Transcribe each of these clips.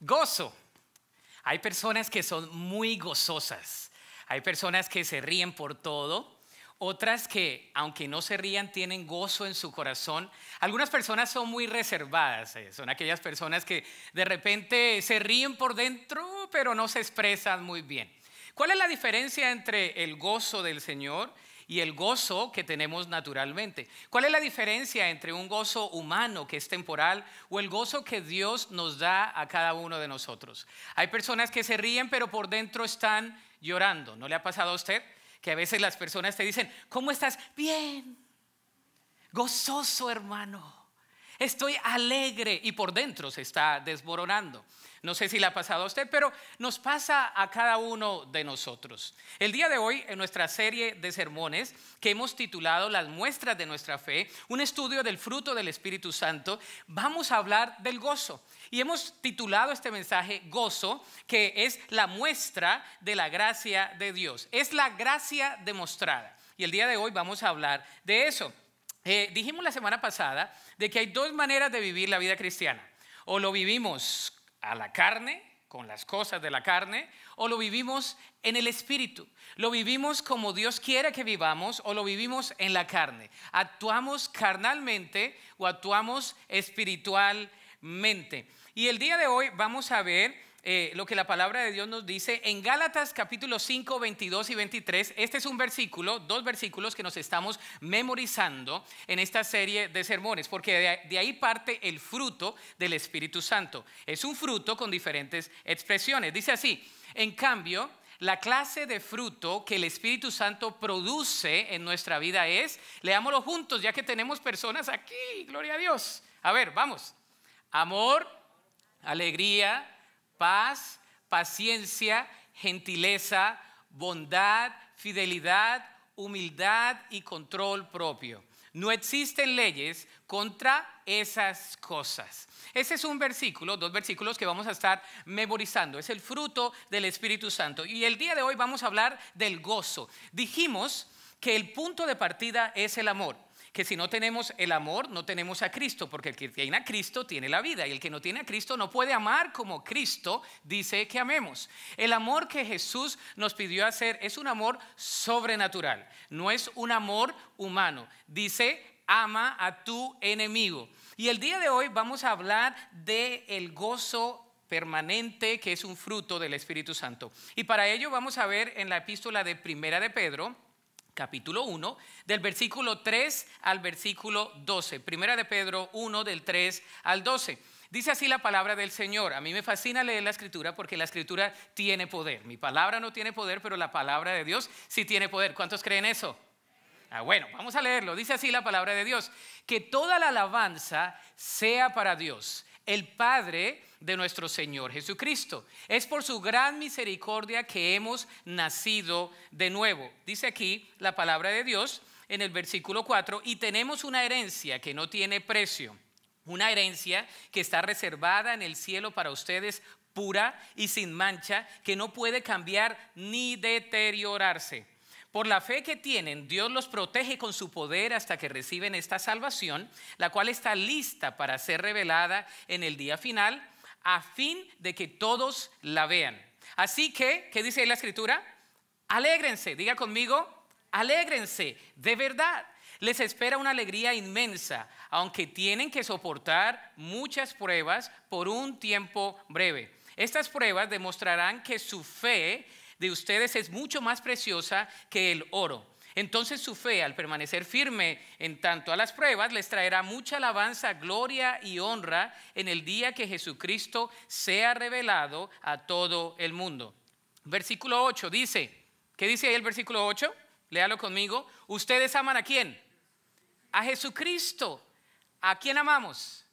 Gozo. Hay personas que son muy gozosas. Hay personas que se ríen por todo. Otras que, aunque no se rían, tienen gozo en su corazón. Algunas personas son muy reservadas. Eh, son aquellas personas que de repente se ríen por dentro, pero no se expresan muy bien. ¿Cuál es la diferencia entre el gozo del Señor y el gozo que tenemos naturalmente. ¿Cuál es la diferencia entre un gozo humano que es temporal o el gozo que Dios nos da a cada uno de nosotros? Hay personas que se ríen pero por dentro están llorando. ¿No le ha pasado a usted que a veces las personas te dicen, ¿cómo estás? Bien, gozoso hermano estoy alegre y por dentro se está desboronando No sé si le ha pasado a usted, pero nos pasa a cada uno de nosotros. El día de hoy, en nuestra serie de sermones que hemos titulado Las muestras de nuestra fe, un estudio del fruto del Espíritu Santo, vamos a hablar del gozo. Y hemos titulado este mensaje Gozo, que es la muestra de la gracia de Dios. Es la gracia demostrada. Y el día de hoy vamos a hablar de eso. Eh, dijimos la semana pasada de que hay dos maneras de vivir la vida cristiana. O lo vivimos a la carne, con las cosas de la carne, o lo vivimos en el espíritu. Lo vivimos como Dios quiera que vivamos o lo vivimos en la carne. Actuamos carnalmente o actuamos espiritualmente. Y el día de hoy vamos a ver eh, lo que la palabra de Dios nos dice en Gálatas capítulo 5, 22 y 23. Este es un versículo, dos versículos que nos estamos memorizando en esta serie de sermones, porque de ahí parte el fruto del Espíritu Santo. Es un fruto con diferentes expresiones. Dice así, en cambio, la clase de fruto que el Espíritu Santo produce en nuestra vida es, leámoslo juntos, ya que tenemos personas aquí, gloria a Dios. A ver, vamos. Amor, alegría, paz, paciencia, gentileza, bondad, fidelidad, humildad y control propio. No existen leyes contra esas cosas. Ese es un versículo, dos versículos que vamos a estar memorizando. Es el fruto del Espíritu Santo. Y el día de hoy vamos a hablar del gozo. Dijimos que el punto de partida es el amor que si no tenemos el amor, no tenemos a Cristo, porque el que tiene a Cristo tiene la vida, y el que no tiene a Cristo no puede amar como Cristo dice que amemos. El amor que Jesús nos pidió hacer es un amor sobrenatural, no es un amor humano. Dice, ama a tu enemigo. Y el día de hoy vamos a hablar de el gozo permanente que es un fruto del Espíritu Santo. Y para ello vamos a ver en la epístola de Primera de Pedro, capítulo 1, del versículo 3 al versículo 12. Primera de Pedro 1, del 3 al 12. Dice así la palabra del Señor. A mí me fascina leer la escritura porque la escritura tiene poder. Mi palabra no tiene poder, pero la palabra de Dios sí tiene poder. ¿Cuántos creen eso? Ah, bueno, vamos a leerlo. Dice así la palabra de Dios. Que toda la alabanza sea para Dios, el Padre de nuestro Señor Jesucristo. Es por su gran misericordia que hemos nacido de nuevo. Dice aquí la palabra de Dios en el versículo 4, y tenemos una herencia que no tiene precio, una herencia que está reservada en el cielo para ustedes pura y sin mancha, que no puede cambiar ni deteriorarse. Por la fe que tienen, Dios los protege con su poder hasta que reciben esta salvación, la cual está lista para ser revelada en el día final a fin de que todos la vean. Así que, ¿qué dice la escritura? Alégrense, diga conmigo, alégrense, de verdad. Les espera una alegría inmensa, aunque tienen que soportar muchas pruebas por un tiempo breve. Estas pruebas demostrarán que su fe de ustedes es mucho más preciosa que el oro entonces su fe, al permanecer firme en tanto a las pruebas, les traerá mucha alabanza, gloria y honra en el día que Jesucristo sea revelado a todo el mundo. Versículo 8 dice, ¿qué dice ahí el versículo 8? Léalo conmigo. ¿Ustedes aman a quién? A Jesucristo. ¿A quién amamos?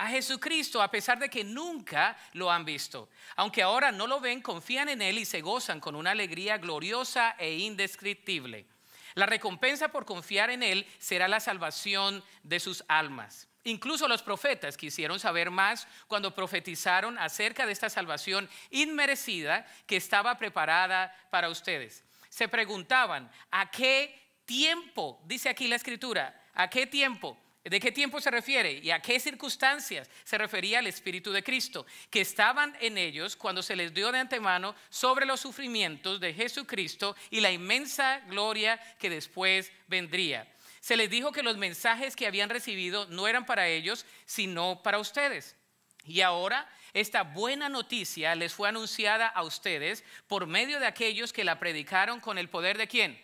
a Jesucristo a pesar de que nunca lo han visto. Aunque ahora no lo ven, confían en Él y se gozan con una alegría gloriosa e indescriptible. La recompensa por confiar en Él será la salvación de sus almas. Incluso los profetas quisieron saber más cuando profetizaron acerca de esta salvación inmerecida que estaba preparada para ustedes. Se preguntaban, ¿a qué tiempo? Dice aquí la escritura, ¿a qué tiempo? ¿De qué tiempo se refiere y a qué circunstancias se refería el Espíritu de Cristo? Que estaban en ellos cuando se les dio de antemano sobre los sufrimientos de Jesucristo y la inmensa gloria que después vendría. Se les dijo que los mensajes que habían recibido no eran para ellos, sino para ustedes. Y ahora esta buena noticia les fue anunciada a ustedes por medio de aquellos que la predicaron con el poder de quién?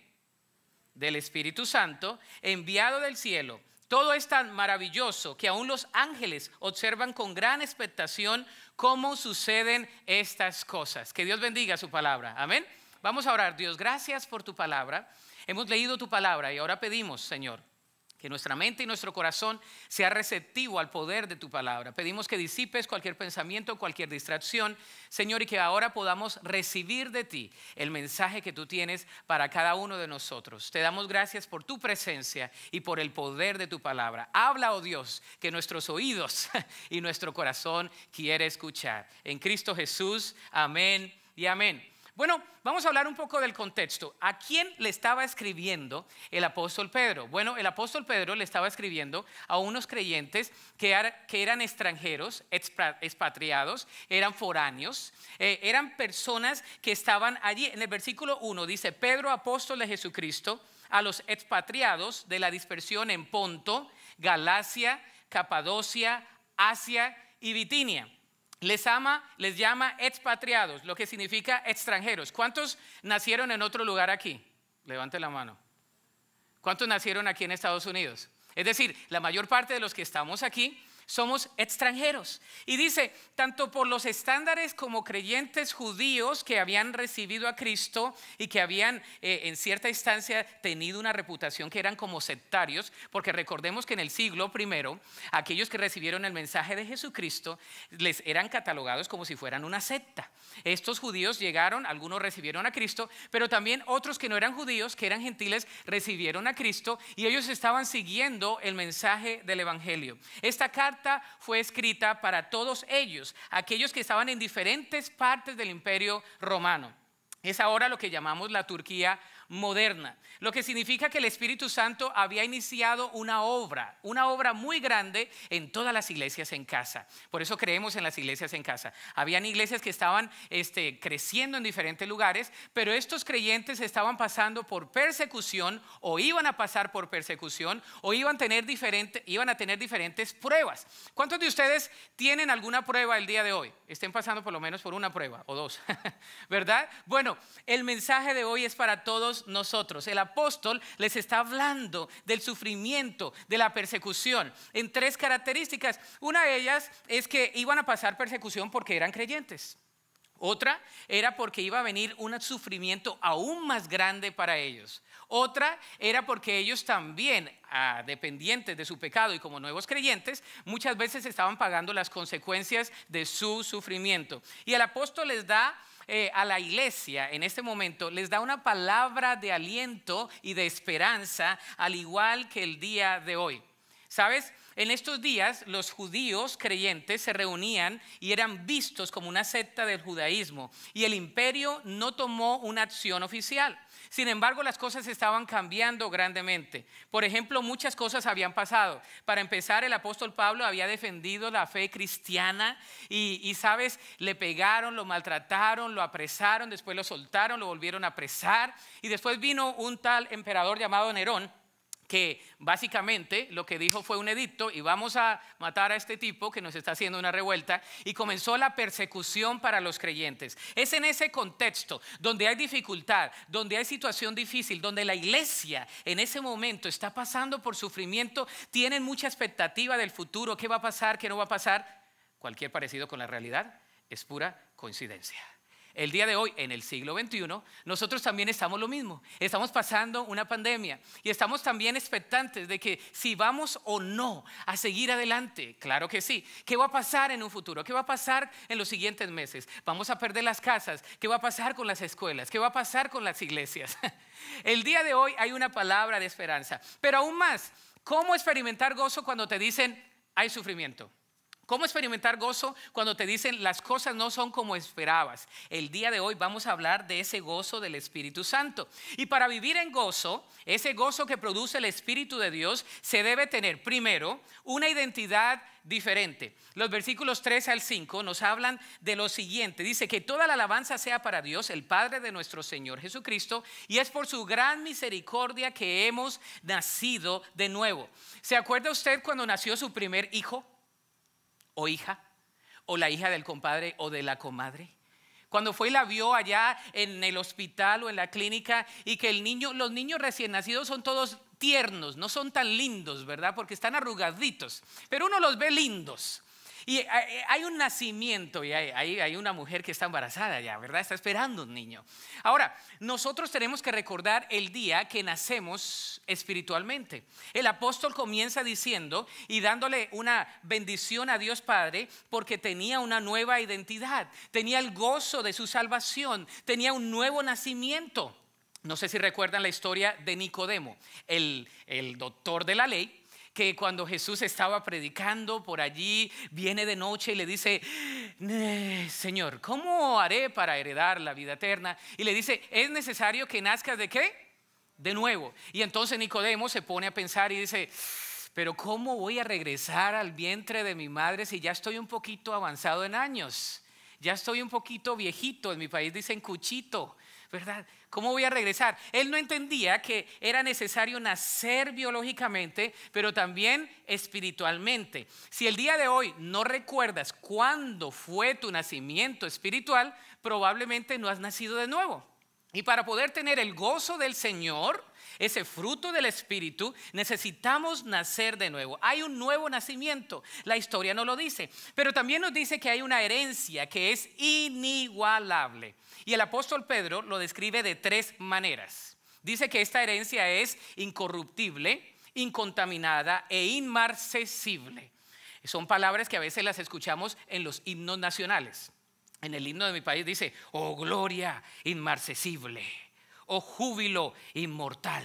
Del Espíritu Santo, enviado del cielo todo es tan maravilloso que aún los ángeles observan con gran expectación cómo suceden estas cosas. Que Dios bendiga su palabra. Amén. Vamos a orar. Dios, gracias por tu palabra. Hemos leído tu palabra y ahora pedimos, Señor, que nuestra mente y nuestro corazón sea receptivo al poder de tu palabra. Pedimos que disipes cualquier pensamiento, cualquier distracción, Señor, y que ahora podamos recibir de ti el mensaje que tú tienes para cada uno de nosotros. Te damos gracias por tu presencia y por el poder de tu palabra. Habla, oh Dios, que nuestros oídos y nuestro corazón quiere escuchar. En Cristo Jesús, amén y amén. Bueno, vamos a hablar un poco del contexto. ¿A quién le estaba escribiendo el apóstol Pedro? Bueno, el apóstol Pedro le estaba escribiendo a unos creyentes que, eran extranjeros, expatriados, eran foráneos, eh, eran personas que estaban allí. En el versículo 1 dice, Pedro, apóstol de Jesucristo, a los expatriados de la dispersión en Ponto, Galacia, Capadocia, Asia y Bitinia les ama, les llama expatriados, lo que significa extranjeros. ¿Cuántos nacieron en otro lugar aquí? Levante la mano. ¿Cuántos nacieron aquí en Estados Unidos? Es decir, la mayor parte de los que estamos aquí somos extranjeros. Y dice, tanto por los estándares como creyentes judíos que habían recibido a Cristo y que habían eh, en cierta instancia tenido una reputación que eran como sectarios, porque recordemos que en el siglo primero, aquellos que recibieron el mensaje de Jesucristo les eran catalogados como si fueran una secta. Estos judíos llegaron, algunos recibieron a Cristo, pero también otros que no eran judíos, que eran gentiles, recibieron a Cristo y ellos estaban siguiendo el mensaje del Evangelio. Esta carta fue escrita para todos ellos, aquellos que estaban en diferentes partes del imperio romano. Es ahora lo que llamamos la Turquía moderna, lo que significa que el Espíritu Santo había iniciado una obra, una obra muy grande en todas las iglesias en casa. Por eso creemos en las iglesias en casa. Habían iglesias que estaban este, creciendo en diferentes lugares, pero estos creyentes estaban pasando por persecución o iban a pasar por persecución o iban a tener, iban a tener diferentes pruebas. ¿Cuántos de ustedes tienen alguna prueba el día de hoy? Estén pasando por lo menos por una prueba o dos, ¿verdad? Bueno, el mensaje de hoy es para todos nosotros. El apóstol les está hablando del sufrimiento, de la persecución, en tres características. Una de ellas es que iban a pasar persecución porque eran creyentes. Otra era porque iba a venir un sufrimiento aún más grande para ellos. Otra era porque ellos también, ah, dependientes de su pecado y como nuevos creyentes, muchas veces estaban pagando las consecuencias de su sufrimiento. Y el apóstol les da... Eh, a la iglesia en este momento les da una palabra de aliento y de esperanza, al igual que el día de hoy. ¿Sabes? En estos días los judíos creyentes se reunían y eran vistos como una secta del judaísmo y el imperio no tomó una acción oficial. Sin embargo, las cosas estaban cambiando grandemente. Por ejemplo, muchas cosas habían pasado. Para empezar, el apóstol Pablo había defendido la fe cristiana y, sabes, le pegaron, lo maltrataron, lo apresaron, después lo soltaron, lo volvieron a apresar y después vino un tal emperador llamado Nerón que básicamente lo que dijo fue un edicto y vamos a matar a este tipo que nos está haciendo una revuelta y comenzó la persecución para los creyentes. Es en ese contexto donde hay dificultad, donde hay situación difícil, donde la iglesia en ese momento está pasando por sufrimiento, tienen mucha expectativa del futuro, qué va a pasar, qué no va a pasar. Cualquier parecido con la realidad es pura coincidencia el día de hoy, en el siglo XXI, nosotros también estamos lo mismo. Estamos pasando una pandemia y estamos también expectantes de que si vamos o no a seguir adelante. Claro que sí. ¿Qué va a pasar en un futuro? ¿Qué va a pasar en los siguientes meses? ¿Vamos a perder las casas? ¿Qué va a pasar con las escuelas? ¿Qué va a pasar con las iglesias? El día de hoy hay una palabra de esperanza. Pero aún más, ¿cómo experimentar gozo cuando te dicen hay sufrimiento? ¿Cómo experimentar gozo cuando te dicen las cosas no son como esperabas? El día de hoy vamos a hablar de ese gozo del Espíritu Santo. Y para vivir en gozo, ese gozo que produce el Espíritu de Dios, se debe tener primero una identidad diferente. Los versículos 3 al 5 nos hablan de lo siguiente. Dice que toda la alabanza sea para Dios, el Padre de nuestro Señor Jesucristo, y es por su gran misericordia que hemos nacido de nuevo. ¿Se acuerda usted cuando nació su primer hijo? o hija, o la hija del compadre o de la comadre. Cuando fue y la vio allá en el hospital o en la clínica y que el niño, los niños recién nacidos son todos tiernos, no son tan lindos, ¿verdad? Porque están arrugaditos, pero uno los ve lindos. Y eh, eh, hay un nacimiento y hay, una mujer que está embarazada ya, ¿verdad? Está esperando un niño. Ahora, nosotros tenemos que recordar el día que nacemos espiritualmente. El apóstol comienza diciendo y dándole una bendición a Dios Padre porque tenía una nueva identidad, tenía el gozo de su salvación, tenía un nuevo nacimiento. No sé si recuerdan la historia de Nicodemo, el doctor de la ley que cuando Jesús estaba predicando por allí, viene de noche y le dice, Señor, ¿cómo haré para heredar la vida eterna? Y le dice, ¿es necesario que nazcas de qué? De nuevo. Y entonces Nicodemo se pone a pensar y dice, pero ¿cómo voy a regresar al vientre de mi madre si ya estoy un poquito avanzado en años? Ya estoy un poquito viejito, en mi país dicen cuchito. ¿verdad? ¿Cómo voy a regresar? Él no entendía que era necesario nacer biológicamente, pero también espiritualmente. Si el día de hoy no recuerdas cuándo fue tu nacimiento espiritual, probablemente no has nacido de nuevo. Y para poder tener el gozo del Señor, ese fruto del Espíritu, necesitamos nacer de nuevo. Hay un nuevo nacimiento, la historia no lo dice, pero también nos dice que hay una herencia que es inigualable. Y el apóstol Pedro lo describe de tres maneras. Dice que esta herencia es incorruptible, incontaminada e inmarcesible. Son palabras que a veces las escuchamos en los himnos nacionales. En el himno de mi país dice, oh gloria inmarcesible o júbilo inmortal.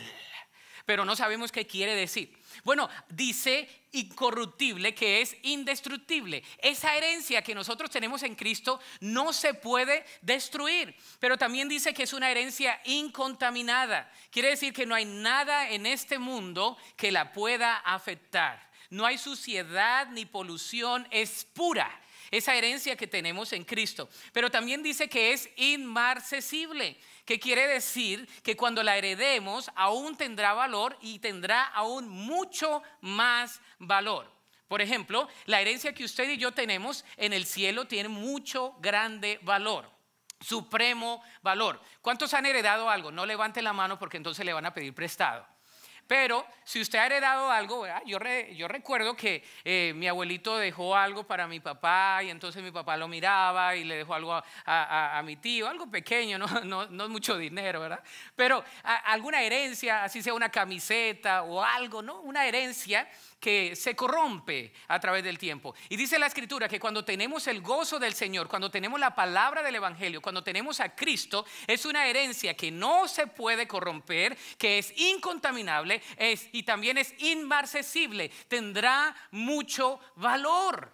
Pero no sabemos qué quiere decir. Bueno, dice incorruptible que es indestructible. Esa herencia que nosotros tenemos en Cristo no se puede destruir, pero también dice que es una herencia incontaminada. Quiere decir que no hay nada en este mundo que la pueda afectar. No hay suciedad ni polución, es pura esa herencia que tenemos en Cristo. Pero también dice que es inmarcesible que quiere decir que cuando la heredemos aún tendrá valor y tendrá aún mucho más valor. Por ejemplo, la herencia que usted y yo tenemos en el cielo tiene mucho grande valor, supremo valor. ¿Cuántos han heredado algo? No levante la mano porque entonces le van a pedir prestado. Pero si usted ha heredado algo, Yo, recuerdo que eh, mi abuelito dejó algo para mi papá y entonces mi papá lo miraba y le dejó algo a, mi tío, algo pequeño, no, es mucho dinero, ¿verdad? Pero alguna herencia, así sea una camiseta o algo, ¿no? Una herencia que se corrompe a través del tiempo. Y dice la escritura que cuando tenemos el gozo del Señor, cuando tenemos la palabra del Evangelio, cuando tenemos a Cristo, es una herencia que no se puede corromper, que es incontaminable es, y también es inmarcesible. Tendrá mucho valor,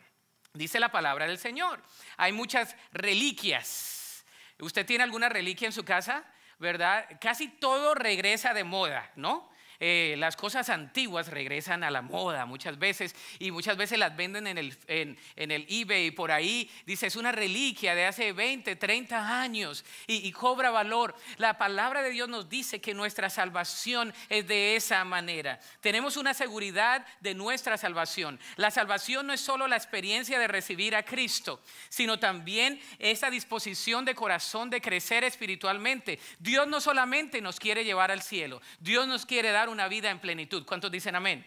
dice la palabra del Señor. Hay muchas reliquias. ¿Usted tiene alguna reliquia en su casa? ¿Verdad? Casi todo regresa de moda, ¿no? Eh, las cosas antiguas regresan a la moda muchas veces y muchas veces las venden en el, en, en el eBay por ahí. Dice, es una reliquia de hace 20, 30 años y, y cobra valor. La palabra de Dios nos dice que nuestra salvación es de esa manera. Tenemos una seguridad de nuestra salvación. La salvación no es solo la experiencia de recibir a Cristo, sino también esa disposición de corazón de crecer espiritualmente. Dios no solamente nos quiere llevar al cielo, Dios nos quiere dar una vida en plenitud. ¿Cuántos dicen amén?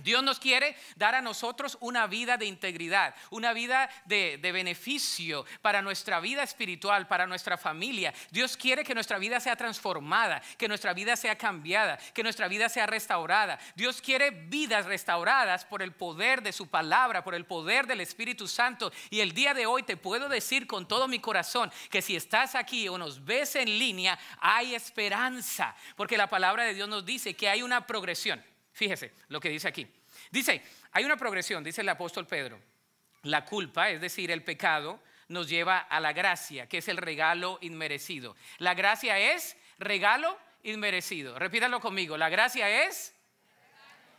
Dios nos quiere dar a nosotros una vida de integridad, una vida de, beneficio para nuestra vida espiritual, para nuestra familia. Dios quiere que nuestra vida sea transformada, que nuestra vida sea cambiada, que nuestra vida sea restaurada. Dios quiere vidas restauradas por el poder de su palabra, por el poder del Espíritu Santo. Y el día de hoy te puedo decir con todo mi corazón que si estás aquí o nos ves en línea, hay esperanza, porque la palabra de Dios nos dice que hay una progresión. Fíjese lo que dice aquí. Dice, hay una progresión, dice el apóstol Pedro. La culpa, es decir, el pecado, nos lleva a la gracia, que es el regalo inmerecido. La gracia es regalo inmerecido. Repítalo conmigo, la gracia es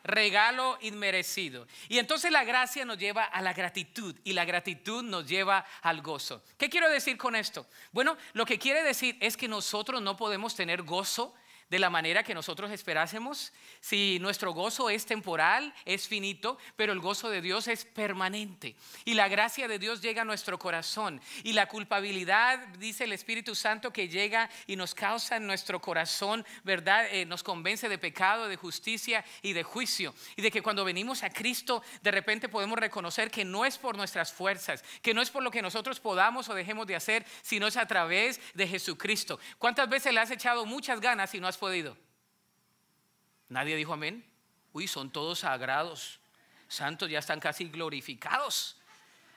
regalo inmerecido. Y entonces la gracia nos lleva a la gratitud y la gratitud nos lleva al gozo. ¿Qué quiero decir con esto? Bueno, lo que quiere decir es que nosotros no podemos tener gozo de la manera que nosotros esperásemos, si nuestro gozo es temporal, es finito, pero el gozo de Dios es permanente. Y la gracia de Dios llega a nuestro corazón. Y la culpabilidad, dice el Espíritu Santo, que llega y nos causa en nuestro corazón, ¿verdad? Eh, nos convence de pecado, de justicia y de juicio. Y de que cuando venimos a Cristo, de repente podemos reconocer que no es por nuestras fuerzas, que no es por lo que nosotros podamos o dejemos de hacer, sino es a través de Jesucristo. ¿Cuántas veces le has echado muchas ganas y no has podido? Nadie dijo amén. Uy, son todos sagrados. Santos ya están casi glorificados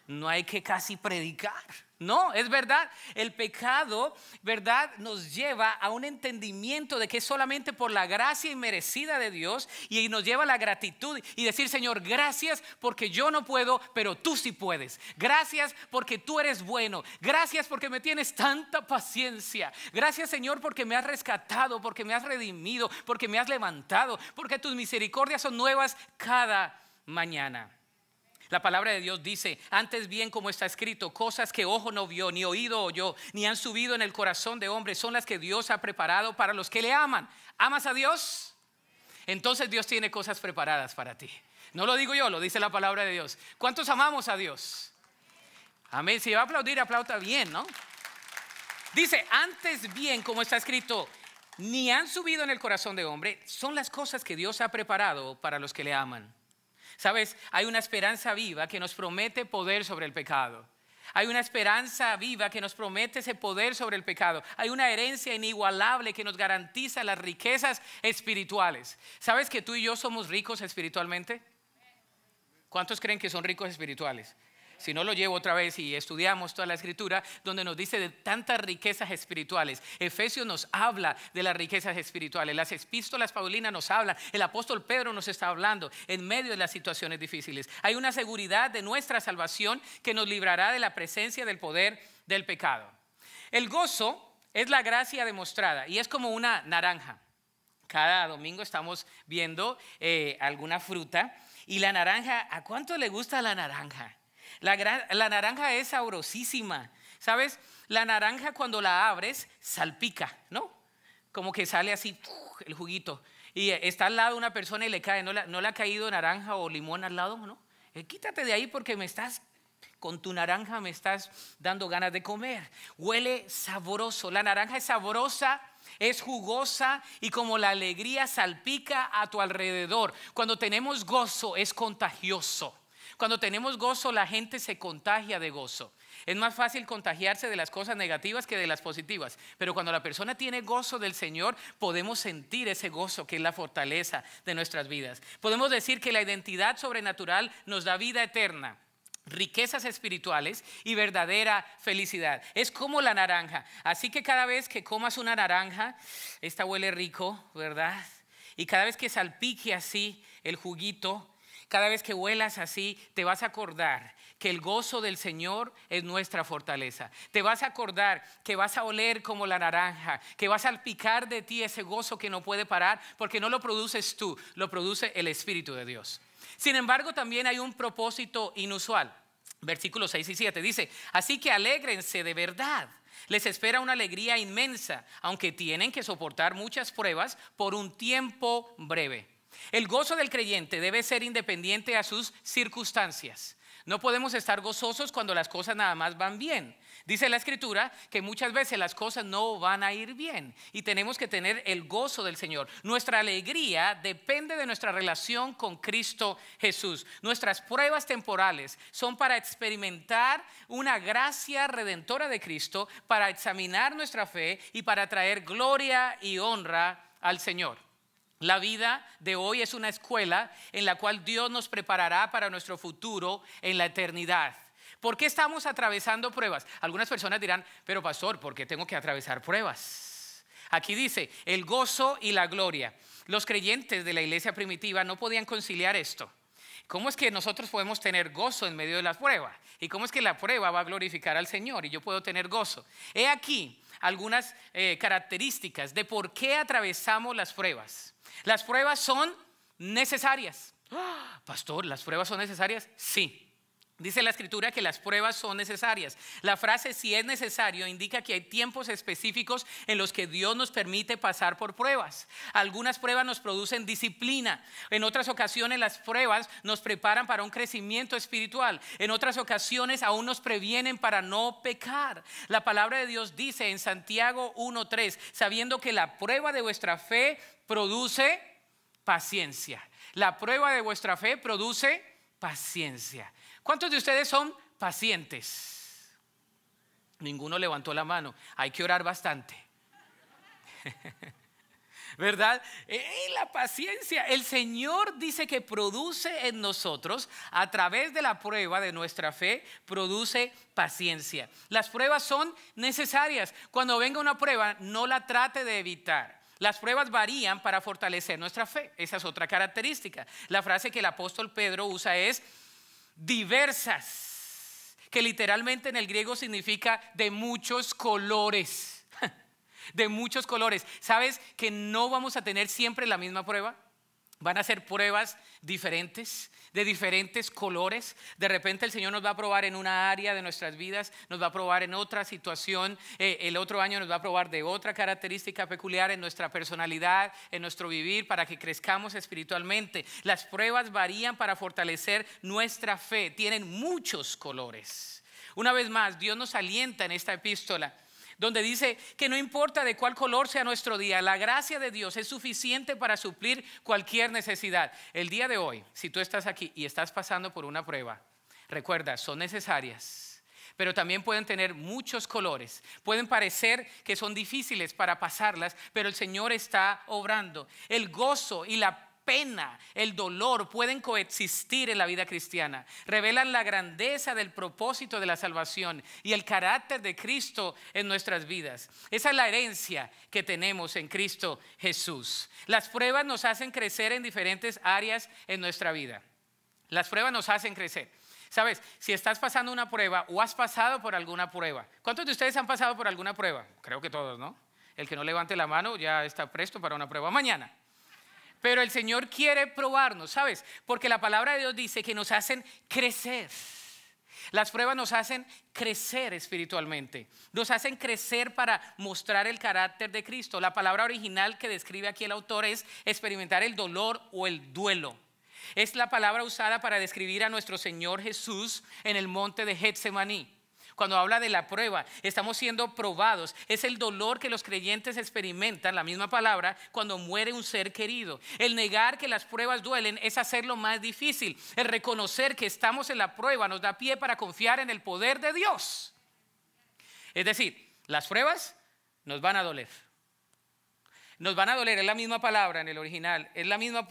no hay que casi predicar. No, es verdad. El pecado, ¿verdad? Nos lleva a un entendimiento de que es solamente por la gracia inmerecida de Dios y nos lleva a la gratitud y decir, Señor, gracias porque yo no puedo, pero tú sí puedes. Gracias porque tú eres bueno. Gracias porque me tienes tanta paciencia. Gracias, Señor, porque me has rescatado, porque me has redimido, porque me has levantado, porque tus misericordias son nuevas cada mañana. La palabra de Dios dice, antes bien como está escrito, cosas que ojo no vio, ni oído oyó, ni han subido en el corazón de hombre, son las que Dios ha preparado para los que le aman. ¿Amas a Dios? Entonces Dios tiene cosas preparadas para ti. No lo digo yo, lo dice la palabra de Dios. ¿Cuántos amamos a Dios? Amén. Si va a aplaudir, aplauda bien, ¿no? Dice, antes bien, como está escrito, ni han subido en el corazón de hombre, son las cosas que Dios ha preparado para los que le aman. Sabes, hay una esperanza viva que nos promete poder sobre el pecado. Hay una esperanza viva que nos promete ese poder sobre el pecado. Hay una herencia inigualable que nos garantiza las riquezas espirituales. ¿Sabes que tú y yo somos ricos espiritualmente? ¿Cuántos creen que son ricos espirituales? si no lo llevo otra vez y estudiamos toda la escritura, donde nos dice de tantas riquezas espirituales. Efesios nos habla de las riquezas espirituales, las epístolas paulinas nos hablan, el apóstol Pedro nos está hablando en medio de las situaciones difíciles. Hay una seguridad de nuestra salvación que nos librará de la presencia del poder del pecado. El gozo es la gracia demostrada y es como una naranja. Cada domingo estamos viendo eh, alguna fruta y la naranja, ¿a cuánto le gusta la naranja? La, naranja es sabrosísima. ¿Sabes? La naranja cuando la abres salpica, ¿no? Como que sale así el juguito. Y está al lado una persona y le cae, ¿no, le ha caído naranja o limón al lado, ¿no? Eh, quítate de ahí porque me estás con tu naranja me estás dando ganas de comer. Huele sabroso. La naranja es sabrosa, es jugosa y como la alegría salpica a tu alrededor. Cuando tenemos gozo es contagioso. Cuando tenemos gozo, la gente se contagia de gozo. Es más fácil contagiarse de las cosas negativas que de las positivas. Pero cuando la persona tiene gozo del Señor, podemos sentir ese gozo que es la fortaleza de nuestras vidas. Podemos decir que la identidad sobrenatural nos da vida eterna riquezas espirituales y verdadera felicidad. Es como la naranja. Así que cada vez que comas una naranja, esta huele rico, ¿verdad? Y cada vez que salpique así el juguito, cada vez que huelas así, te vas a acordar que el gozo del Señor es nuestra fortaleza. Te vas a acordar que vas a oler como la naranja, que vas a picar de ti ese gozo que no puede parar, porque no lo produces tú, lo produce el Espíritu de Dios. Sin embargo, también hay un propósito inusual. Versículos 6 y 7 dice, así que alégrense de verdad. Les espera una alegría inmensa, aunque tienen que soportar muchas pruebas por un tiempo breve. El gozo del creyente debe ser independiente a sus circunstancias. No podemos estar gozosos cuando las cosas nada más van bien. Dice la escritura que muchas veces las cosas no van a ir bien y tenemos que tener el gozo del Señor. Nuestra alegría depende de nuestra relación con Cristo Jesús. Nuestras pruebas temporales son para experimentar una gracia redentora de Cristo, para examinar nuestra fe y para traer gloria y honra al Señor. La vida de hoy es una escuela en la cual Dios nos preparará para nuestro futuro en la eternidad. ¿Por qué estamos atravesando pruebas? Algunas personas dirán, pero pastor, ¿por qué tengo que atravesar pruebas? Aquí dice, el gozo y la gloria. Los creyentes de la iglesia primitiva no podían conciliar esto. ¿Cómo es que nosotros podemos tener gozo en medio de las pruebas? ¿Y cómo es que la prueba va a glorificar al Señor y yo puedo tener gozo? He aquí algunas eh, características de por qué atravesamos las pruebas. Las pruebas son necesarias. pastor, ¿las pruebas son necesarias? Sí. Dice la escritura que las pruebas son necesarias. La frase si es necesario indica que hay tiempos específicos en los que Dios nos permite pasar por pruebas. Algunas pruebas nos producen disciplina. En otras ocasiones las pruebas nos preparan para un crecimiento espiritual. En otras ocasiones aún nos previenen para no pecar. La palabra de Dios dice en Santiago 1.3, sabiendo que la prueba de vuestra fe produce paciencia. La prueba de vuestra fe produce paciencia. ¿Cuántos de ustedes son pacientes? Ninguno levantó la mano. Hay que orar bastante. ¿Verdad? la paciencia. El Señor dice que produce en nosotros, a través de la prueba de nuestra fe, produce paciencia. Las pruebas son necesarias. Cuando venga una prueba, no la trate de evitar. Las pruebas varían para fortalecer nuestra fe. Esa es otra característica. La frase que el apóstol Pedro usa es, diversas, que literalmente en el griego significa de muchos colores, de muchos colores. ¿Sabes que no vamos a tener siempre la misma prueba? Van a ser pruebas diferentes, de diferentes colores. De repente el Señor nos va a probar en una área de nuestras vidas, nos va a probar en otra situación, eh, el otro año nos va a probar de otra característica peculiar en nuestra personalidad, en nuestro vivir, para que crezcamos espiritualmente. Las pruebas varían para fortalecer nuestra fe, tienen muchos colores. Una vez más, Dios nos alienta en esta epístola donde dice que no importa de cuál color sea nuestro día, la gracia de Dios es suficiente para suplir cualquier necesidad. El día de hoy, si tú estás aquí y estás pasando por una prueba, recuerda, son necesarias pero también pueden tener muchos colores. Pueden parecer que son difíciles para pasarlas, pero el Señor está obrando. El gozo y la pena, el dolor pueden coexistir en la vida cristiana. Revelan la grandeza del propósito de la salvación y el carácter de Cristo en nuestras vidas. Esa es la herencia que tenemos en Cristo Jesús. Las pruebas nos hacen crecer en diferentes áreas en nuestra vida. Las pruebas nos hacen crecer. Sabes, si estás pasando una prueba o has pasado por alguna prueba, ¿cuántos de ustedes han pasado por alguna prueba? Creo que todos, ¿no? El que no levante la mano ya está presto para una prueba mañana. Pero el Señor quiere probarnos, ¿sabes? Porque la palabra de Dios dice que nos hacen crecer. Las pruebas nos hacen crecer espiritualmente, nos hacen crecer para mostrar el carácter de Cristo. La palabra original que describe aquí el autor es experimentar el dolor o el duelo. Es la palabra usada para describir a nuestro Señor Jesús en el monte de Getsemaní. Cuando habla de la prueba, estamos siendo probados. Es el dolor que los creyentes experimentan, la misma palabra, cuando muere un ser querido. El negar que las pruebas duelen es hacerlo más difícil. El reconocer que estamos en la prueba nos da pie para confiar en el poder de Dios. Es decir, las pruebas nos van a doler. Nos van a doler, es la misma palabra en el original, es la misma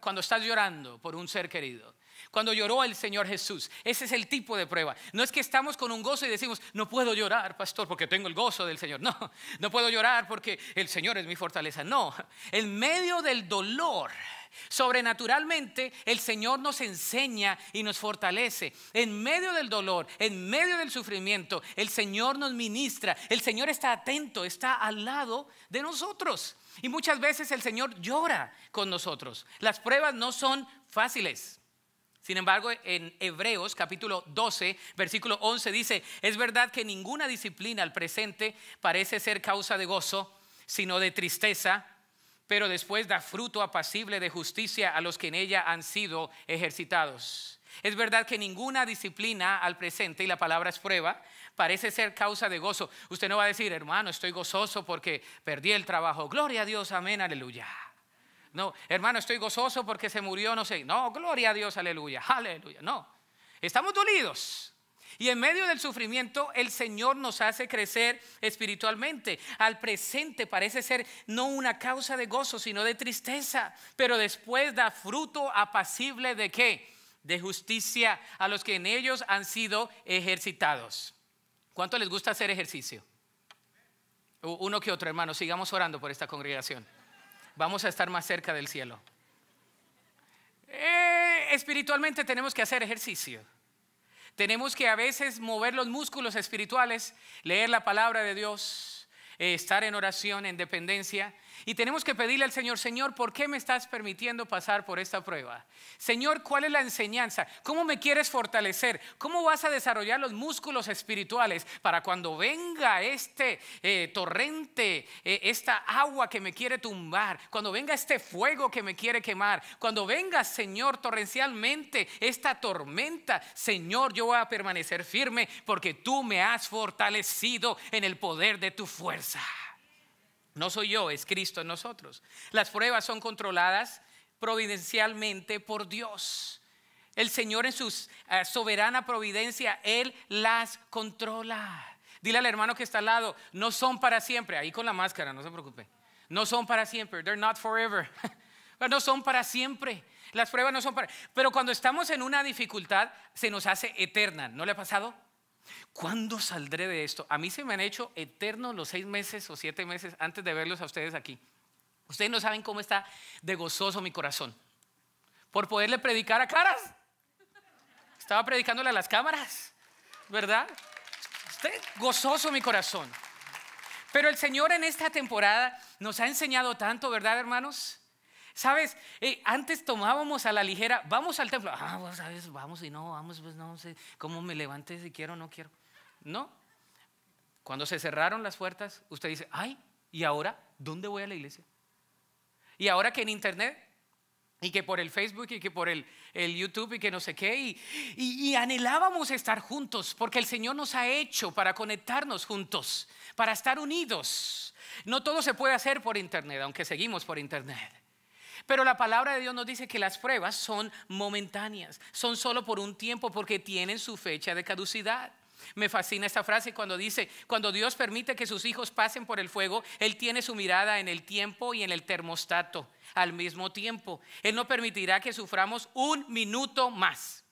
cuando estás llorando por un ser querido cuando lloró el Señor Jesús. Ese es el tipo de prueba. No es que estamos con un gozo y decimos, no puedo llorar, pastor, porque tengo el gozo del Señor. No, no puedo llorar porque el Señor es mi fortaleza. No, en medio del dolor. Sobrenaturalmente, el Señor nos enseña y nos fortalece. En medio del dolor, en medio del sufrimiento, el Señor nos ministra. El Señor está atento, está al lado de nosotros. Y muchas veces el Señor llora con nosotros. Las pruebas no son fáciles. Sin embargo, en Hebreos capítulo 12, versículo 11 dice, es verdad que ninguna disciplina al presente parece ser causa de gozo, sino de tristeza, pero después da fruto apacible de justicia a los que en ella han sido ejercitados. Es verdad que ninguna disciplina al presente, y la palabra es prueba, parece ser causa de gozo. Usted no va a decir, hermano, estoy gozoso porque perdí el trabajo. Gloria a Dios, amén, aleluya. No, hermano, estoy gozoso porque se murió, no sé. No, gloria a Dios, aleluya, aleluya. No, estamos dolidos. Y en medio del sufrimiento el Señor nos hace crecer espiritualmente. Al presente parece ser no una causa de gozo, sino de tristeza, pero después da fruto apacible de qué? De justicia a los que en ellos han sido ejercitados. ¿Cuánto les gusta hacer ejercicio? Uno que otro, hermano, sigamos orando por esta congregación vamos a estar más cerca del cielo. Eh, espiritualmente tenemos que hacer ejercicio. Tenemos que a veces mover los músculos espirituales, leer la palabra de Dios, eh, estar en oración, en dependencia, y tenemos que pedirle al Señor, Señor, ¿por qué me estás permitiendo pasar por esta prueba? Señor, ¿cuál es la enseñanza? ¿Cómo me quieres fortalecer? ¿Cómo vas a desarrollar los músculos espirituales para cuando venga este eh, torrente, eh, esta agua que me quiere tumbar, cuando venga este fuego que me quiere quemar, cuando venga, Señor, torrencialmente esta tormenta, Señor, yo voy a permanecer firme porque tú me has fortalecido en el poder de tu fuerza. No soy yo, es Cristo en nosotros. Las pruebas son controladas providencialmente por Dios. El Señor en su eh, soberana providencia, Él las controla. Dile al hermano que está al lado, no son para siempre, ahí con la máscara, no se preocupe. No son para siempre, they're not forever. no son para siempre. Las pruebas no son para... Pero cuando estamos en una dificultad, se nos hace eterna. ¿No le ha pasado? ¿Cuándo saldré de esto? A mí se me han hecho eternos los seis meses o siete meses antes de verlos a ustedes aquí. Ustedes no saben cómo está de gozoso mi corazón. Por poderle predicar a caras. Estaba predicándole a las cámaras, ¿verdad? Usted, gozoso mi corazón. Pero el Señor en esta temporada nos ha enseñado tanto, ¿verdad, hermanos? ¿Sabes? Eh, antes tomábamos a la ligera, vamos al templo, ah, ¿sabes? vamos y no, vamos, pues no sé cómo me levante si quiero o no quiero. No. Cuando se cerraron las puertas, usted dice, ay, ¿y ahora dónde voy a la iglesia? Y ahora que en internet, y que por el Facebook y que por el, YouTube y que no sé qué, y, anhelábamos estar juntos, porque el Señor nos ha hecho para conectarnos juntos, para estar unidos. No todo se puede hacer por Internet, aunque seguimos por Internet. Pero la palabra de Dios nos dice que las pruebas son momentáneas, son solo por un tiempo porque tienen su fecha de caducidad. Me fascina esta frase cuando dice, cuando Dios permite que sus hijos pasen por el fuego, Él tiene su mirada en el tiempo y en el termostato al mismo tiempo. Él no permitirá que suframos un minuto más.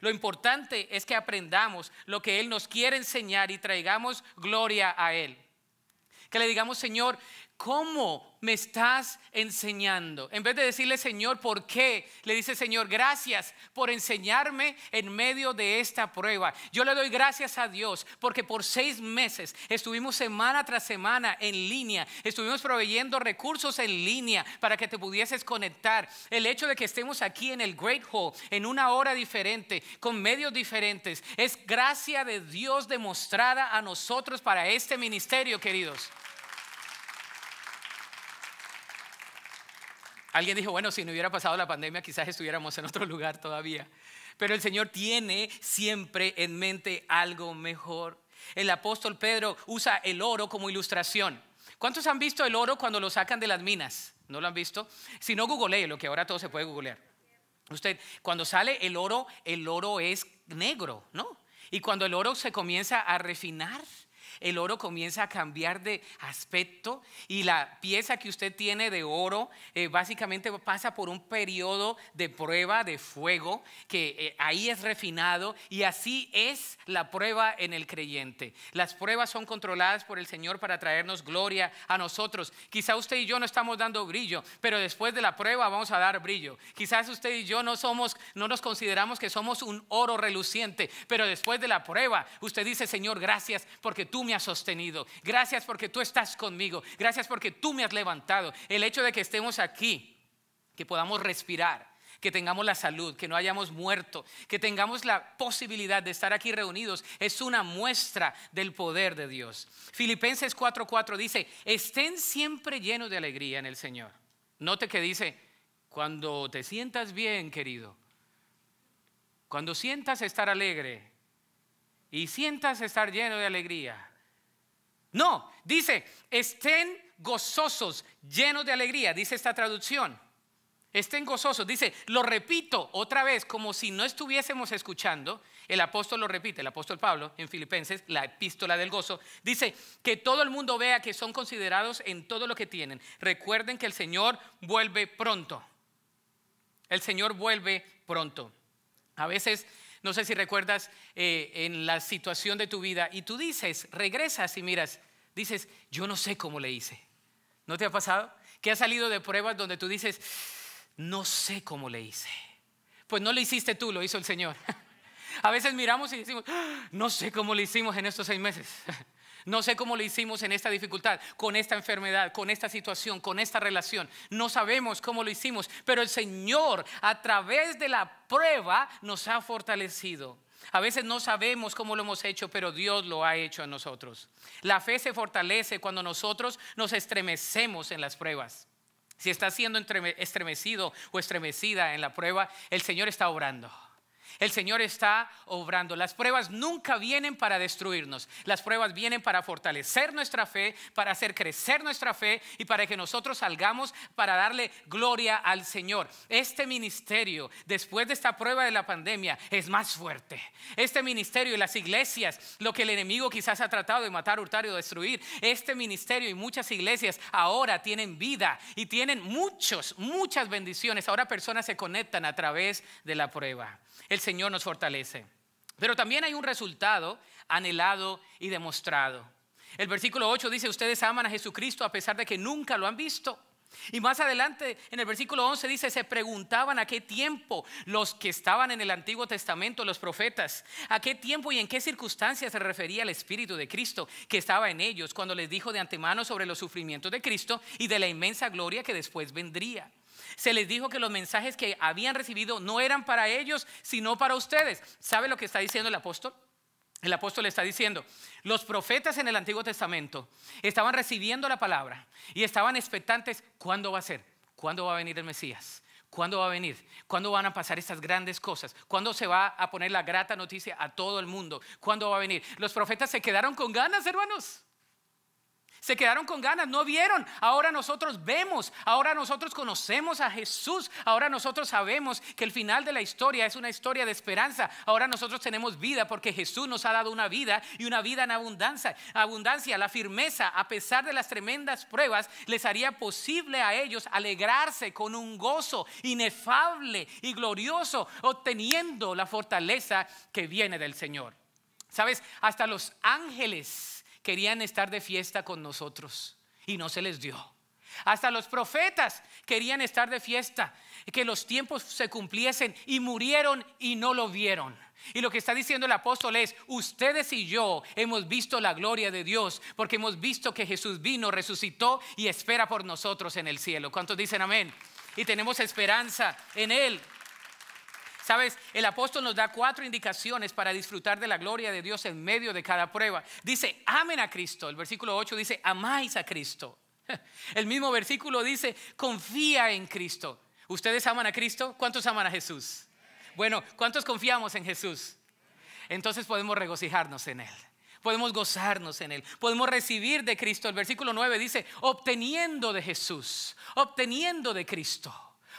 Lo importante es que aprendamos lo que Él nos quiere enseñar y traigamos gloria a Él. Que le digamos, Señor, ¿cómo me estás enseñando? En vez de decirle, Señor, ¿por qué? Le dice, Señor, gracias por enseñarme en medio de esta prueba. Yo le doy gracias a Dios porque por seis meses estuvimos semana tras semana en línea, estuvimos proveyendo recursos en línea para que te pudieses conectar. El hecho de que estemos aquí en el Great Hall, en una hora diferente, con medios diferentes, es gracia de Dios demostrada a nosotros para este ministerio, queridos. Alguien dijo, bueno, si no hubiera pasado la pandemia quizás estuviéramos en otro lugar todavía. Pero el Señor tiene siempre en mente algo mejor. El apóstol Pedro usa el oro como ilustración. ¿Cuántos han visto el oro cuando lo sacan de las minas? ¿No lo han visto? Si no, googleé lo que ahora todo se puede googlear. Usted, cuando sale el oro, el oro es negro, ¿no? Y cuando el oro se comienza a refinar, el oro comienza a cambiar de aspecto y la pieza que usted tiene de oro eh, básicamente pasa por un periodo de prueba de fuego que eh, ahí es refinado y así es la prueba en el creyente. Las pruebas son controladas por el Señor para traernos gloria a nosotros. Quizá usted y yo no estamos dando brillo, pero después de la prueba vamos a dar brillo. Quizás usted y yo no somos, no nos consideramos que somos un oro reluciente, pero después de la prueba usted dice, Señor, gracias porque tú me has sostenido. Gracias porque tú estás conmigo. Gracias porque tú me has levantado. El hecho de que estemos aquí, que podamos respirar, que tengamos la salud, que no hayamos muerto, que tengamos la posibilidad de estar aquí reunidos, es una muestra del poder de Dios. Filipenses 4:4 dice, estén siempre llenos de alegría en el Señor. Note que dice, cuando te sientas bien, querido, cuando sientas estar alegre y sientas estar lleno de alegría, no, dice, estén gozosos, llenos de alegría, dice esta traducción. Estén gozosos, dice, lo repito otra vez, como si no estuviésemos escuchando, el apóstol lo repite, el apóstol Pablo en Filipenses, la epístola del gozo, dice, que todo el mundo vea que son considerados en todo lo que tienen. Recuerden que el Señor vuelve pronto. El Señor vuelve pronto. A veces no sé si recuerdas eh, en la situación de tu vida y tú dices, regresas y miras, dices, yo no sé cómo le hice. ¿No te ha pasado? Que ha salido de pruebas donde tú dices, no sé cómo le hice. Pues no lo hiciste tú, lo hizo el Señor. A veces miramos y decimos, no sé cómo lo hicimos en estos seis meses. No sé cómo lo hicimos en esta dificultad, con esta enfermedad, con esta situación, con esta relación. No sabemos cómo lo hicimos, pero el Señor a través de la prueba nos ha fortalecido. A veces no sabemos cómo lo hemos hecho, pero Dios lo ha hecho a nosotros. La fe se fortalece cuando nosotros nos estremecemos en las pruebas. Si está siendo estremecido o estremecida en la prueba, el Señor está obrando. El Señor está obrando. Las pruebas nunca vienen para destruirnos. Las pruebas vienen para fortalecer nuestra fe, para hacer crecer nuestra fe y para que nosotros salgamos para darle gloria al Señor. Este ministerio, después de esta prueba de la pandemia, es más fuerte. Este ministerio y las iglesias, lo que el enemigo quizás ha tratado de matar, hurtar o destruir, este ministerio y muchas iglesias ahora tienen vida y tienen muchos, muchas bendiciones. Ahora personas se conectan a través de la prueba el Señor nos fortalece. Pero también hay un resultado anhelado y demostrado. El versículo 8 dice, ustedes aman a Jesucristo a pesar de que nunca lo han visto. Y más adelante, en el versículo 11 dice, se preguntaban a qué tiempo los que estaban en el Antiguo Testamento, los profetas, a qué tiempo y en qué circunstancias se refería el Espíritu de Cristo que estaba en ellos cuando les dijo de antemano sobre los sufrimientos de Cristo y de la inmensa gloria que después vendría. Se les dijo que los mensajes que habían recibido no eran para ellos, sino para ustedes. ¿Sabe lo que está diciendo el apóstol? El apóstol está diciendo, los profetas en el Antiguo Testamento estaban recibiendo la palabra y estaban expectantes, ¿cuándo va a ser? ¿Cuándo va a venir el Mesías? ¿Cuándo va a venir? ¿Cuándo van a pasar estas grandes cosas? ¿Cuándo se va a poner la grata noticia a todo el mundo? ¿Cuándo va a venir? Los profetas se quedaron con ganas, hermanos. Se quedaron con ganas, no vieron. Ahora nosotros vemos, ahora nosotros conocemos a Jesús, ahora nosotros sabemos que el final de la historia es una historia de esperanza. Ahora nosotros tenemos vida porque Jesús nos ha dado una vida y una vida en abundancia. Abundancia, la firmeza, a pesar de las tremendas pruebas, les haría posible a ellos alegrarse con un gozo inefable y glorioso, obteniendo la fortaleza que viene del Señor. Sabes, hasta los ángeles querían estar de fiesta con nosotros y no se les dio. Hasta los profetas querían estar de fiesta, que los tiempos se cumpliesen y murieron y no lo vieron. Y lo que está diciendo el apóstol es, ustedes y yo hemos visto la gloria de Dios, porque hemos visto que Jesús vino, resucitó y espera por nosotros en el cielo. ¿Cuántos dicen amén? Y tenemos esperanza en Él. Sabes, el apóstol nos da cuatro indicaciones para disfrutar de la gloria de Dios en medio de cada prueba. Dice, amen a Cristo. El versículo 8 dice, amáis a Cristo. El mismo versículo dice, confía en Cristo. ¿Ustedes aman a Cristo? ¿Cuántos aman a Jesús? Bueno, ¿cuántos confiamos en Jesús? Entonces podemos regocijarnos en Él. Podemos gozarnos en Él. Podemos recibir de Cristo. El versículo 9 dice, obteniendo de Jesús, obteniendo de Cristo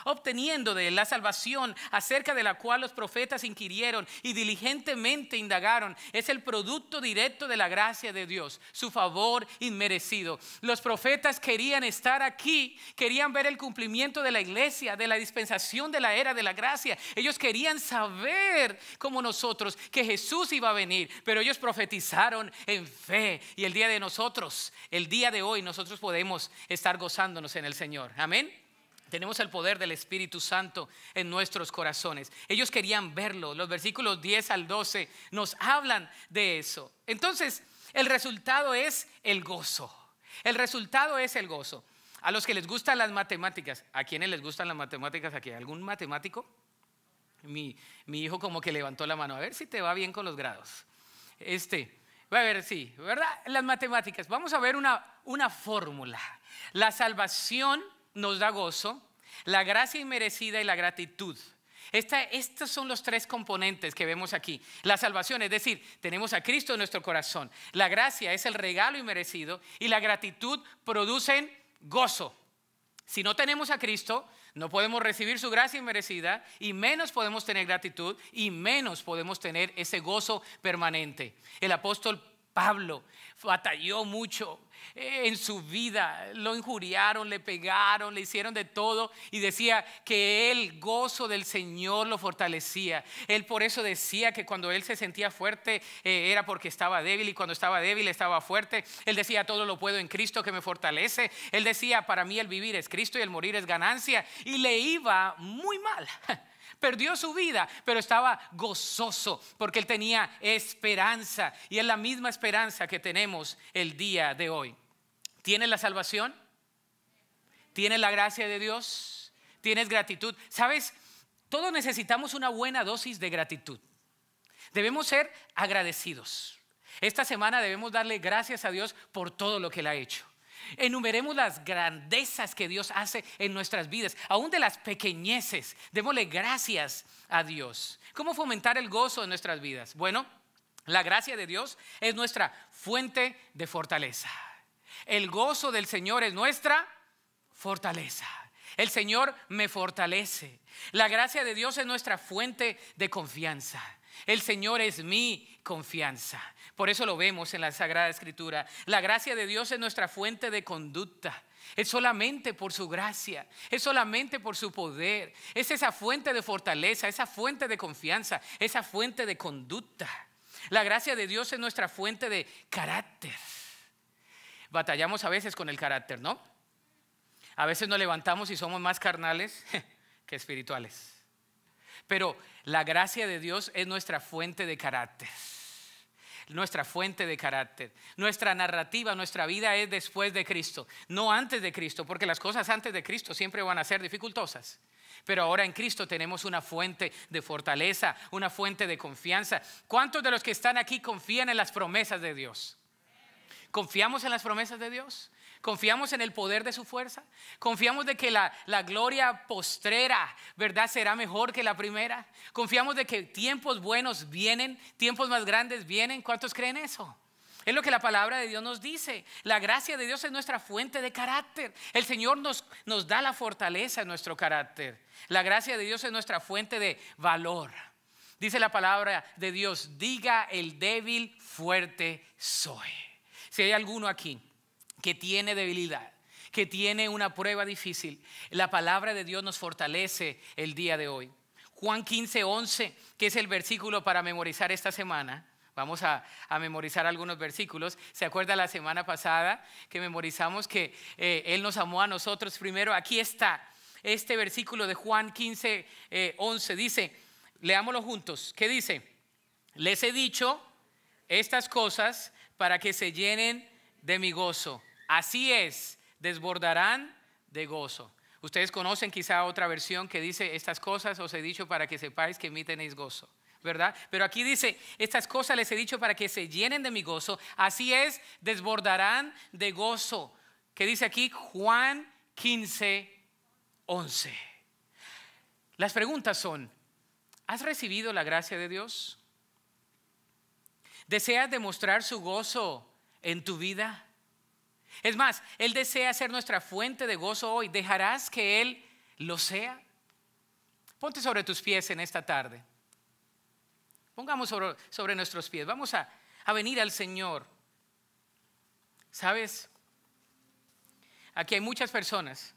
obteniendo de él la salvación acerca de la cual los profetas inquirieron y diligentemente indagaron. Es el producto directo de la gracia de Dios, su favor inmerecido. Los profetas querían estar aquí, querían ver el cumplimiento de la iglesia, de la dispensación de la era de la gracia. Ellos querían saber, como nosotros, que Jesús iba a venir, pero ellos profetizaron en fe. Y el día de nosotros, el día de hoy, nosotros podemos estar gozándonos en el Señor. Amén. Tenemos el poder del Espíritu Santo en nuestros corazones. Ellos querían verlo. Los versículos 10 al 12 nos hablan de eso. Entonces, el resultado es el gozo. El resultado es el gozo. A los que les gustan las matemáticas, ¿a quiénes les gustan las matemáticas aquí? ¿Algún matemático? Mi, hijo como que levantó la mano. A ver si te va bien con los grados. Este, a ver, sí, ¿verdad? Las matemáticas. Vamos a ver una, una fórmula. La salvación nos da gozo, la gracia inmerecida y la gratitud. Esta, estos son los tres componentes que vemos aquí. La salvación, es decir, tenemos a Cristo en nuestro corazón. La gracia es el regalo inmerecido y la gratitud producen gozo. Si no tenemos a Cristo, no podemos recibir su gracia inmerecida y menos podemos tener gratitud y menos podemos tener ese gozo permanente. El apóstol Pablo batalló mucho eh, en su vida. Lo injuriaron, le pegaron, le hicieron de todo y decía que el gozo del Señor lo fortalecía. Él por eso decía que cuando él se sentía fuerte eh, era porque estaba débil y cuando estaba débil estaba fuerte. Él decía, todo lo puedo en Cristo que me fortalece. Él decía, para mí el vivir es Cristo y el morir es ganancia. Y le iba muy mal. Perdió su vida, pero estaba gozoso porque él tenía esperanza y es la misma esperanza que tenemos el día de hoy. ¿Tienes la salvación? ¿Tienes la gracia de Dios? ¿Tienes gratitud? ¿Sabes? Todos necesitamos una buena dosis de gratitud. Debemos ser agradecidos. Esta semana debemos darle gracias a Dios por todo lo que Él ha hecho. Enumeremos las grandezas que Dios hace en nuestras vidas, aún de las pequeñeces. Démosle gracias a Dios. ¿Cómo fomentar el gozo en nuestras vidas? Bueno, la gracia de Dios es nuestra fuente de fortaleza. El gozo del Señor es nuestra fortaleza. El Señor me fortalece. La gracia de Dios es nuestra fuente de confianza. El Señor es mi confianza. Por eso lo vemos en la Sagrada Escritura. La gracia de Dios es nuestra fuente de conducta. Es solamente por su gracia, es solamente por su poder. Es esa fuente de fortaleza, esa fuente de confianza, esa fuente de conducta. La gracia de Dios es nuestra fuente de carácter. Batallamos a veces con el carácter, ¿no? A veces nos levantamos y somos más carnales que espirituales. Pero la gracia de Dios es nuestra fuente de carácter nuestra fuente de carácter. Nuestra narrativa, nuestra vida es después de Cristo, no antes de Cristo, porque las cosas antes de Cristo siempre van a ser dificultosas. Pero ahora en Cristo tenemos una fuente de fortaleza, una fuente de confianza. ¿Cuántos de los que están aquí confían en las promesas de Dios? ¿Confiamos en las promesas de Dios? Confiamos en el poder de su fuerza. Confiamos de que la, gloria postrera, ¿verdad? Será mejor que la primera. Confiamos de que tiempos buenos vienen, tiempos más grandes vienen. ¿Cuántos creen eso? Es lo que la palabra de Dios nos dice. La gracia de Dios es nuestra fuente de carácter. El Señor nos, nos da la fortaleza en nuestro carácter. La gracia de Dios es nuestra fuente de valor. Dice la palabra de Dios, diga el débil, fuerte soy. Si hay alguno aquí que tiene debilidad, que tiene una prueba difícil, la palabra de Dios nos fortalece el día de hoy. Juan 15, 11, que es el versículo para memorizar esta semana. Vamos a, memorizar algunos versículos. ¿Se acuerda la semana pasada que memorizamos que eh, Él nos amó a nosotros primero? Aquí está este versículo de Juan 15, 11. Eh, dice, leámoslo juntos. ¿Qué dice? Les he dicho estas cosas para que se llenen de mi gozo. Así es, desbordarán de gozo. Ustedes conocen quizá otra versión que dice, estas cosas os he dicho para que sepáis que en tenéis gozo. ¿verdad? Pero aquí dice, estas cosas les he dicho para que se llenen de mi gozo. Así es, desbordarán de gozo. Que dice aquí Juan 15, 11. Las preguntas son, ¿has recibido la gracia de Dios? ¿Deseas demostrar su gozo en tu vida? Es más, Él desea ser nuestra fuente de gozo hoy. ¿Dejarás que Él lo sea? Ponte sobre tus pies en esta tarde. Pongamos sobre, nuestros pies. Vamos a, a venir al Señor. ¿Sabes? Aquí hay muchas personas